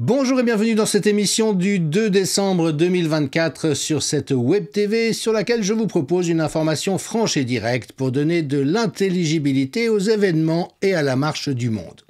Bonjour et bienvenue dans cette émission du 2 décembre 2024 sur cette web TV sur laquelle je vous propose une information franche et directe pour donner de l'intelligibilité aux événements et à la marche du monde.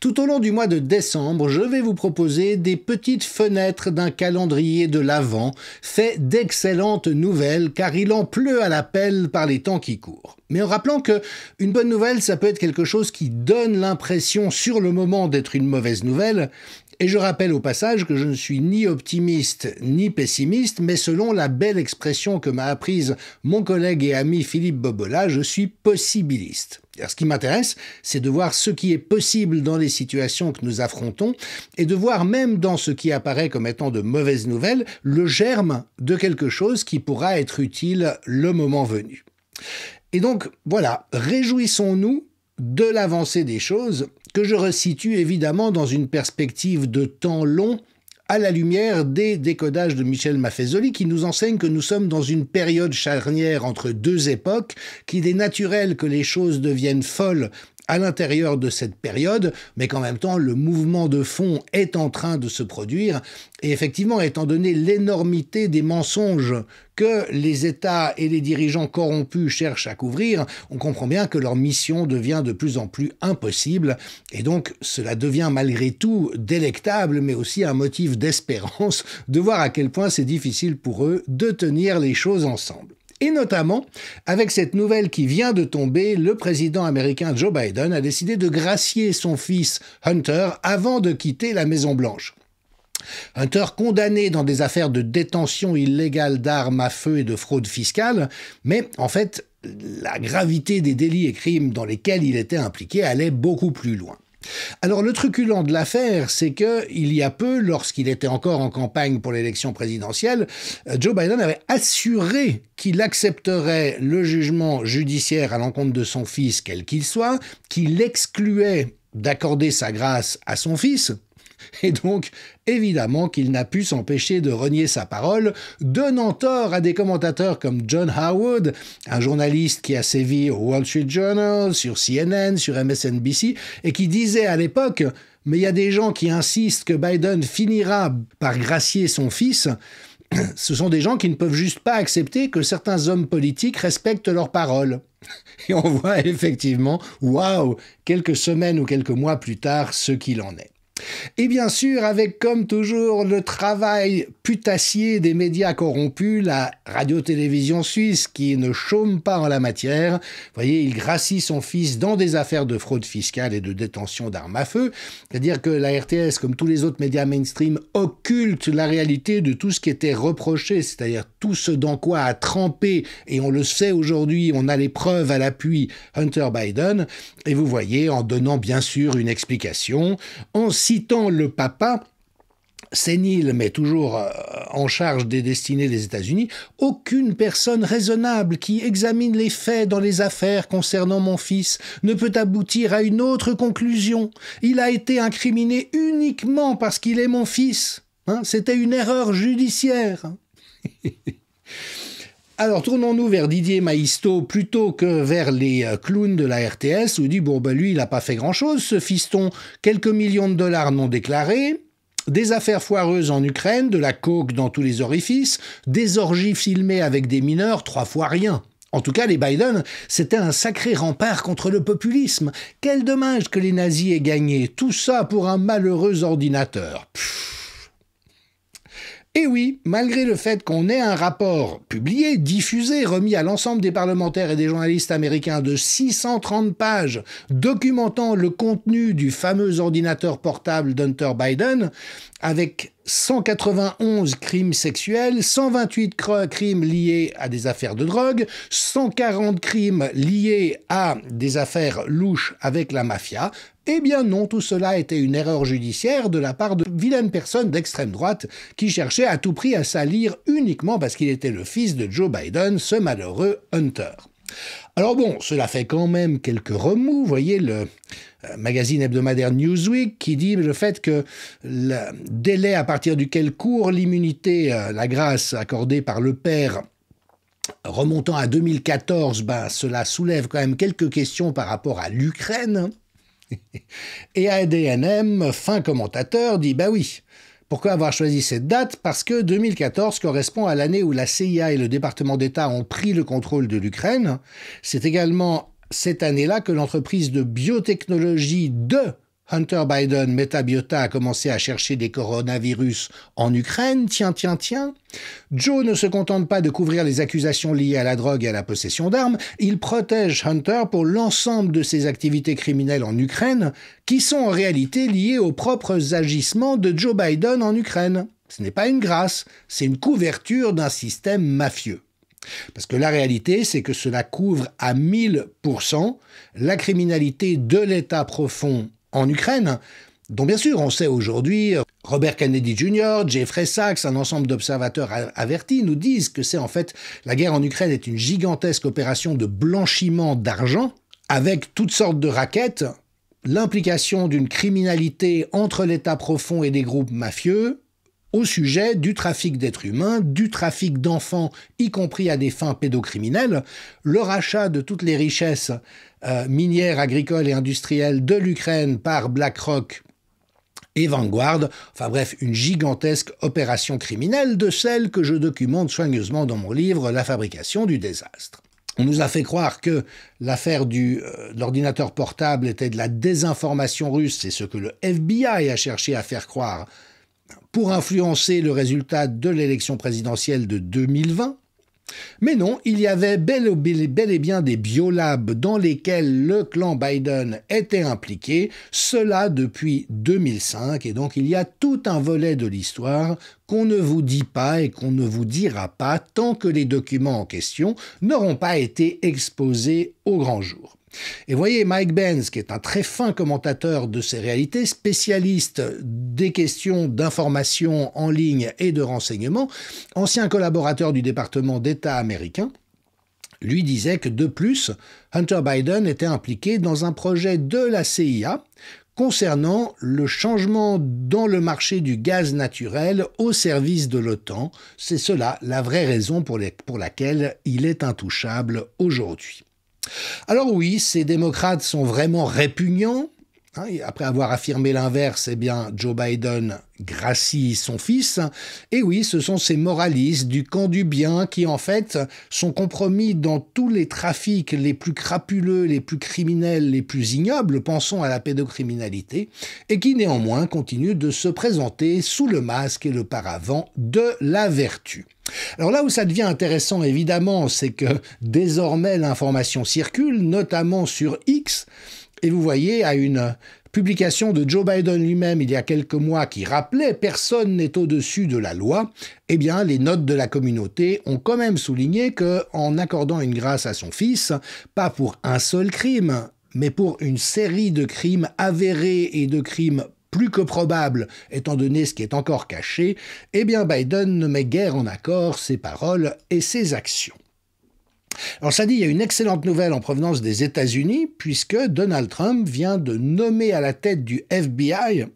Tout au long du mois de décembre, je vais vous proposer des petites fenêtres d'un calendrier de l'Avent, fait d'excellentes nouvelles car il en pleut à la pelle par les temps qui courent. Mais en rappelant que une bonne nouvelle, ça peut être quelque chose qui donne l'impression sur le moment d'être une mauvaise nouvelle, et je rappelle au passage que je ne suis ni optimiste ni pessimiste, mais selon la belle expression que m'a apprise mon collègue et ami Philippe Bobola, je suis possibiliste. ce qui m'intéresse, c'est de voir ce qui est possible dans les situations que nous affrontons et de voir même dans ce qui apparaît comme étant de mauvaises nouvelles le germe de quelque chose qui pourra être utile le moment venu. Et donc voilà, réjouissons-nous de l'avancée des choses que je resitue évidemment dans une perspective de temps long à la lumière des décodages de Michel Maffezoli qui nous enseigne que nous sommes dans une période charnière entre deux époques, qu'il est naturel que les choses deviennent folles à l'intérieur de cette période, mais qu'en même temps, le mouvement de fond est en train de se produire. Et effectivement, étant donné l'énormité des mensonges que les États et les dirigeants corrompus cherchent à couvrir, on comprend bien que leur mission devient de plus en plus impossible, et donc cela devient malgré tout délectable, mais aussi un motif d'espérance de voir à quel point c'est difficile pour eux de tenir les choses ensemble. Et notamment, avec cette nouvelle qui vient de tomber, le président américain Joe Biden a décidé de gracier son fils Hunter avant de quitter la Maison-Blanche. Hunter condamné dans des affaires de détention illégale d'armes à feu et de fraude fiscale, mais en fait, la gravité des délits et crimes dans lesquels il était impliqué allait beaucoup plus loin. Alors le truculent de l'affaire, c'est que il y a peu, lorsqu'il était encore en campagne pour l'élection présidentielle, euh, Joe Biden avait assuré qu'il accepterait le jugement judiciaire à l'encontre de son fils, quel qu'il soit, qu'il excluait d'accorder sa grâce à son fils, Et donc, évidemment qu'il n'a pu s'empêcher de renier sa parole, donnant tort à des commentateurs comme John Howard, un journaliste qui a sévi au Wall Street Journal, sur CNN, sur MSNBC, et qui disait à l'époque mais il y a des gens qui insistent que Biden finira par gracier son fils. Ce sont des gens qui ne peuvent juste pas accepter que certains hommes politiques respectent leurs parole. » Et on voit effectivement, waouh, quelques semaines ou quelques mois plus tard, ce qu'il en est. Et bien sûr, avec comme toujours le travail putassier des médias corrompus, la radio-télévision suisse qui ne chôme pas en la matière. Vous voyez, il gracie son fils dans des affaires de fraude fiscale et de détention d'armes à feu. C'est-à-dire que la RTS, comme tous les autres médias mainstream, occulte la réalité de tout ce qui était reproché, c'est-à-dire tout ce dans quoi a trempé, et on le sait aujourd'hui, on a les preuves à l'appui, Hunter Biden. Et vous voyez, en donnant bien sûr une explication, on citant le papa, sénile mais toujours euh, en charge des destinées des États-Unis, aucune personne raisonnable qui examine les faits dans les affaires concernant mon fils ne peut aboutir à une autre conclusion. Il a été incriminé uniquement parce qu'il est mon fils. Hein. C'était une erreur judiciaire. Alors tournons-nous vers Didier Maisto plutôt que vers les euh, clowns de la RTS ou du bon ben, lui il n'a pas fait grand-chose ce fiston, quelques millions de dollars non déclarés, des affaires foireuses en Ukraine, de la coke dans tous les orifices, des orgies filmées avec des mineurs, trois fois rien. En tout cas, les Biden, c'était un sacré rempart contre le populisme. Quel dommage que les nazis aient gagné. Tout ça pour un malheureux ordinateur. Et oui, malgré le fait qu'on ait un rapport publié, diffusé, remis à l'ensemble des parlementaires et des journalistes américains de 630 pages documentant le contenu du fameux ordinateur portable d'Hunter Biden, avec 191 crimes sexuels, 128 crimes liés à des affaires de drogue, 140 crimes liés à des affaires louches avec la mafia. Eh bien non, tout cela était une erreur judiciaire de la part de vilaines personnes d'extrême droite qui cherchaient à tout prix à salir uniquement parce qu'il était le fils de Joe Biden, ce malheureux Hunter. Alors bon, cela fait quand même quelques remous, voyez, le, euh, magazine hebdomadaire Newsweek qui dit le fait que le délai à partir duquel court l'immunité, euh, la grâce accordée par le père remontant à 2014, ben, cela soulève quand même quelques questions par rapport à l'Ukraine. Et ADNM, fin commentateur, dit bah oui. Pourquoi avoir choisi cette date Parce que 2014 correspond à l'année où la CIA et le département d'État ont pris le contrôle de l'Ukraine. C'est également cette année-là que l'entreprise de biotechnologie de Hunter Biden, Metabiota, a commencé à chercher des coronavirus en Ukraine, tiens, tiens, tiens. Joe ne se contente pas de couvrir les accusations liées à la drogue et à la possession d'armes, il protège Hunter pour l'ensemble de ses activités criminelles en Ukraine, qui sont en réalité liées aux propres agissements de Joe Biden en Ukraine. Ce n'est pas une grâce, c'est une couverture d'un système mafieux. Parce que la réalité, c'est que cela couvre à 1000% la criminalité de l'État profond en Ukraine, dont bien sûr on sait aujourd'hui, Robert Kennedy Jr., Jeffrey Sachs, un ensemble d'observateurs avertis nous disent que c'est en fait la guerre en Ukraine est une gigantesque opération de blanchiment d'argent avec toutes sortes de raquettes, l'implication d'une criminalité entre l'État profond et des groupes mafieux, au sujet du trafic d'êtres humains, du trafic d'enfants, y compris à des fins pédocriminelles, le rachat de toutes les richesses euh, minières, agricoles et industrielles de l'Ukraine par BlackRock et Vanguard, enfin bref, une gigantesque opération criminelle de celle que je documente soigneusement dans mon livre La fabrication du désastre. On nous a fait croire que l'affaire euh, de l'ordinateur portable était de la désinformation russe, c'est ce que le FBI a cherché à faire croire pour influencer le résultat de l'élection présidentielle de 2020. Mais non, il y avait bel, et bien des biolabs dans lesquels le clan Biden était impliqué, cela depuis 2005, et donc il y a tout un volet de l'histoire qu'on ne vous dit pas et qu'on ne vous dira pas tant que les documents en question n'auront pas été exposés au grand jour. Et voyez, Mike Benz, qui est un très fin commentateur de ces réalités, spécialiste des questions d'information en ligne et de renseignement, ancien collaborateur du département d'État américain, lui disait que de plus, Hunter Biden était impliqué dans un projet de la CIA concernant le changement dans le marché du gaz naturel au service de l'OTAN. C'est cela la vraie raison pour laquelle il est intouchable aujourd'hui. Alors oui, ces démocrates sont vraiment répugnants, Hein, après avoir affirmé l'inverse, eh bien, Joe Biden gracie son fils. Et oui, ce sont ces moralistes du camp du bien qui, en fait, sont compromis dans tous les trafics les plus crapuleux, les plus criminels, les plus ignobles, pensons à la pédocriminalité, et qui néanmoins continuent de se présenter sous le masque et le paravent de la vertu. Alors là où ça devient intéressant, évidemment, c'est que désormais l'information circule, notamment sur X, et vous voyez, à une publication de Joe Biden lui-même il y a quelques mois qui rappelait personne n'est au-dessus de la loi, eh bien, les notes de la communauté ont quand même souligné que, en accordant une grâce à son fils, pas pour un seul crime, mais pour une série de crimes avérés et de crimes plus que probables, étant donné ce qui est encore caché, eh bien Biden ne met guère en accord ses paroles et ses actions. Alors ça dit, il y a une excellente nouvelle en provenance des États-Unis, puisque Donald Trump vient de nommer à la tête du FBI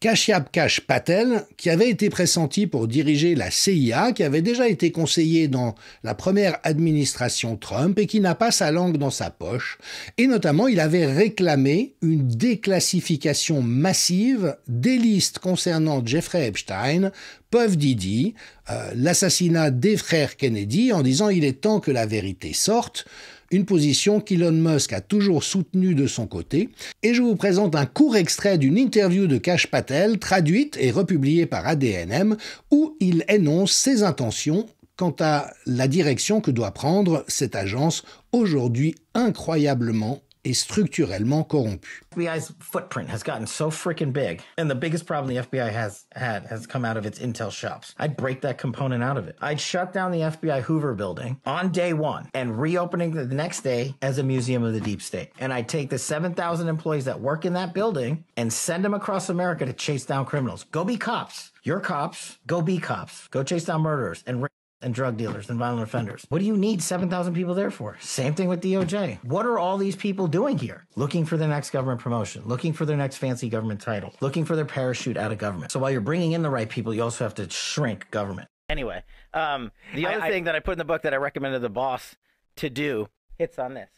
Kashyap Patel, qui avait été pressenti pour diriger la CIA, qui avait déjà été conseillé dans la première administration Trump et qui n'a pas sa langue dans sa poche. Et notamment, il avait réclamé une déclassification massive des listes concernant Jeffrey Epstein, Puff Didi, euh, l'assassinat des frères Kennedy, en disant il est temps que la vérité sorte une position qu'Elon Musk a toujours soutenue de son côté, et je vous présente un court extrait d'une interview de Cash Patel, traduite et republiée par ADNM, où il énonce ses intentions quant à la direction que doit prendre cette agence aujourd'hui incroyablement est structurellement corrompu. FBI's footprint has gotten so freaking big, and the biggest problem the FBI has had has come out of its intel shops. I'd break that component out of it. I'd shut down the FBI Hoover building on day one and reopening the next day as a museum of the deep state. And I'd take the 7,000 employees that work in that building and send them across America to chase down criminals. Go be cops. You're cops. Go be cops. Go chase down murderers and and drug dealers and violent offenders. What do you need 7,000 people there for? Same thing with DOJ. What are all these people doing here? Looking for their next government promotion, looking for their next fancy government title, looking for their parachute out of government. So while you're bringing in the right people, you also have to shrink government. Anyway, um, the other I, thing that I put in the book that I recommended the boss to do hits on this.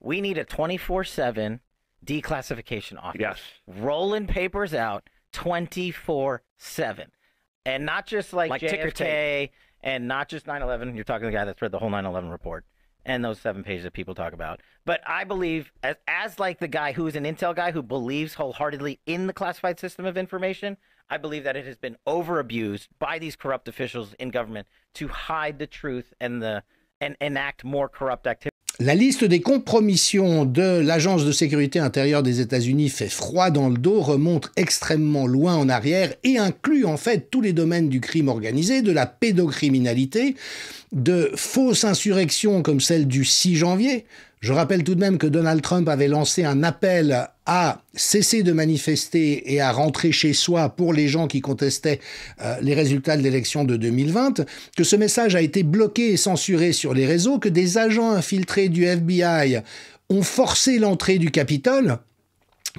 We need a 24 7 declassification office. Yes. Rolling papers out 24 7. And not just like, like JFK and not just 9/11. You're talking to the guy that's read the whole 9/11 report and those seven pages that people talk about. But I believe, as, as like the guy who is an intel guy who believes wholeheartedly in the classified system of information, I believe that it has been over abused by these corrupt officials in government to hide the truth and the and enact more corrupt activity. La liste des compromissions de l'Agence de sécurité intérieure des États-Unis fait froid dans le dos, remonte extrêmement loin en arrière et inclut en fait tous les domaines du crime organisé, de la pédocriminalité, de fausses insurrections comme celle du 6 janvier, je rappelle tout de même que Donald Trump avait lancé un appel à cesser de manifester et à rentrer chez soi pour les gens qui contestaient euh, les résultats de l'élection de 2020, que ce message a été bloqué et censuré sur les réseaux, que des agents infiltrés du FBI ont forcé l'entrée du Capitole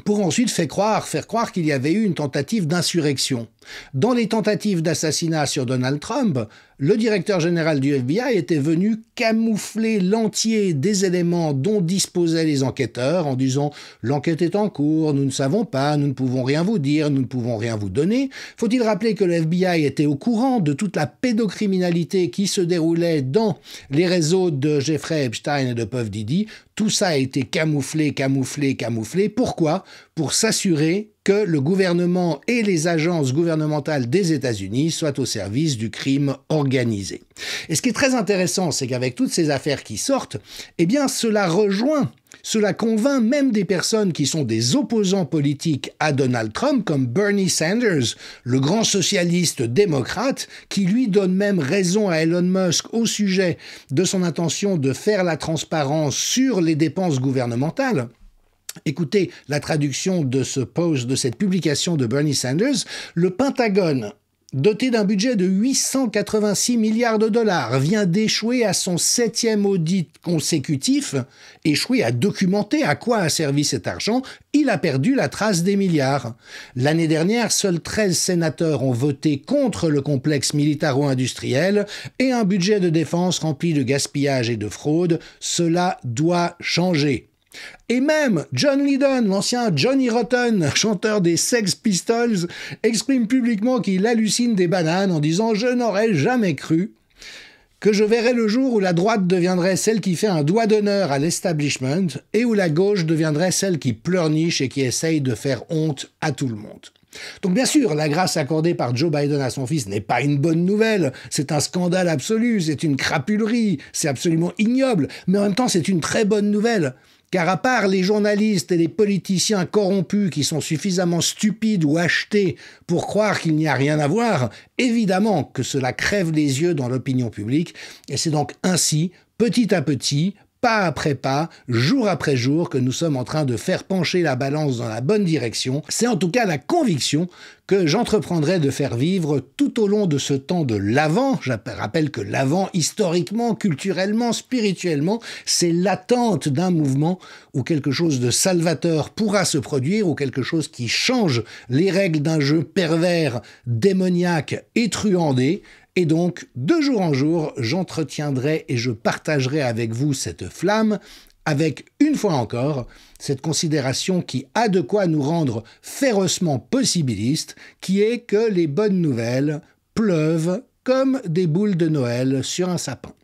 pour ensuite croire, faire croire qu'il y avait eu une tentative d'insurrection. Dans les tentatives d'assassinat sur Donald Trump, le directeur général du FBI était venu camoufler l'entier des éléments dont disposaient les enquêteurs en disant ⁇ L'enquête est en cours, nous ne savons pas, nous ne pouvons rien vous dire, nous ne pouvons rien vous donner ⁇ Faut-il rappeler que le FBI était au courant de toute la pédocriminalité qui se déroulait dans les réseaux de Jeffrey Epstein et de Puff Didi Tout ça a été camouflé, camouflé, camouflé. Pourquoi pour s'assurer que le gouvernement et les agences gouvernementales des États-Unis soient au service du crime organisé. Et ce qui est très intéressant, c'est qu'avec toutes ces affaires qui sortent, eh bien cela rejoint cela convainc même des personnes qui sont des opposants politiques à Donald Trump, comme Bernie Sanders, le grand socialiste démocrate, qui lui donne même raison à Elon Musk au sujet de son intention de faire la transparence sur les dépenses gouvernementales. Écoutez la traduction de ce post, de cette publication de Bernie Sanders. Le Pentagone, doté d'un budget de 886 milliards de dollars, vient d'échouer à son septième audit consécutif, échoué à documenter à quoi a servi cet argent, il a perdu la trace des milliards. L'année dernière, seuls 13 sénateurs ont voté contre le complexe militaro-industriel et un budget de défense rempli de gaspillage et de fraude. Cela doit changer. Et même John Lydon, l'ancien Johnny Rotten, chanteur des Sex Pistols, exprime publiquement qu'il hallucine des bananes en disant Je n'aurais jamais cru que je verrais le jour où la droite deviendrait celle qui fait un doigt d'honneur à l'establishment et où la gauche deviendrait celle qui pleurniche et qui essaye de faire honte à tout le monde. Donc bien sûr, la grâce accordée par Joe Biden à son fils n'est pas une bonne nouvelle, c'est un scandale absolu, c'est une crapulerie, c'est absolument ignoble, mais en même temps c'est une très bonne nouvelle. Car à part les journalistes et les politiciens corrompus qui sont suffisamment stupides ou achetés pour croire qu'il n'y a rien à voir, évidemment que cela crève les yeux dans l'opinion publique, et c'est donc ainsi, petit à petit, pas après pas, jour après jour, que nous sommes en train de faire pencher la balance dans la bonne direction. C'est en tout cas la conviction que j'entreprendrai de faire vivre tout au long de ce temps de l'avant. Je rappelle que l'avant, historiquement, culturellement, spirituellement, c'est l'attente d'un mouvement où quelque chose de salvateur pourra se produire, ou quelque chose qui change les règles d'un jeu pervers, démoniaque et truandé, et donc, de jour en jour, j'entretiendrai et je partagerai avec vous cette flamme, avec, une fois encore, cette considération qui a de quoi nous rendre férocement possibilistes, qui est que les bonnes nouvelles pleuvent comme des boules de Noël sur un sapin.